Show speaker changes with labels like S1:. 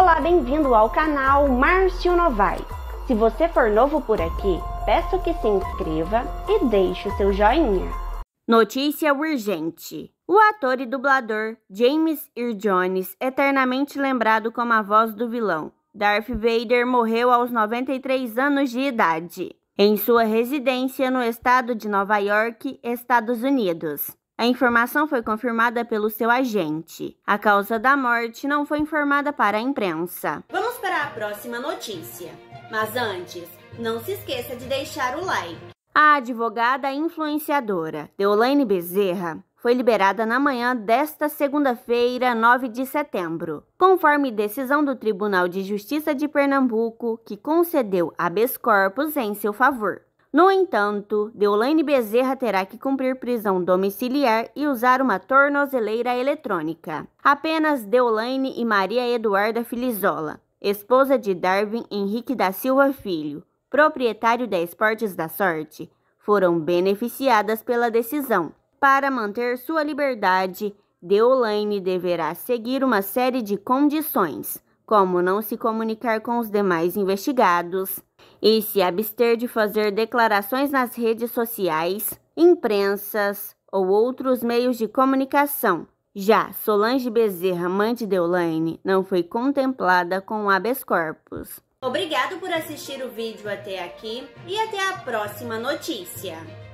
S1: Olá, bem-vindo ao canal Márcio Novai. Se você for novo por aqui, peço que se inscreva e deixe o seu joinha. Notícia urgente. O ator e dublador James Earl Jones, eternamente lembrado como a voz do vilão, Darth Vader morreu aos 93 anos de idade, em sua residência no estado de Nova York, Estados Unidos. A informação foi confirmada pelo seu agente. A causa da morte não foi informada para a imprensa. Vamos para a próxima notícia. Mas antes, não se esqueça de deixar o like. A advogada influenciadora Deolane Bezerra foi liberada na manhã desta segunda-feira, 9 de setembro, conforme decisão do Tribunal de Justiça de Pernambuco, que concedeu habeas corpus em seu favor. No entanto, Deolane Bezerra terá que cumprir prisão domiciliar e usar uma tornozeleira eletrônica. Apenas Deolane e Maria Eduarda Filizola, esposa de Darwin Henrique da Silva Filho, proprietário da Esportes da Sorte, foram beneficiadas pela decisão. Para manter sua liberdade, Deolane deverá seguir uma série de condições como não se comunicar com os demais investigados e se abster de fazer declarações nas redes sociais, imprensas ou outros meios de comunicação. Já Solange Bezerra, mãe de Deolane, não foi contemplada com habeas corpus. Obrigado por assistir o vídeo até aqui e até a próxima notícia.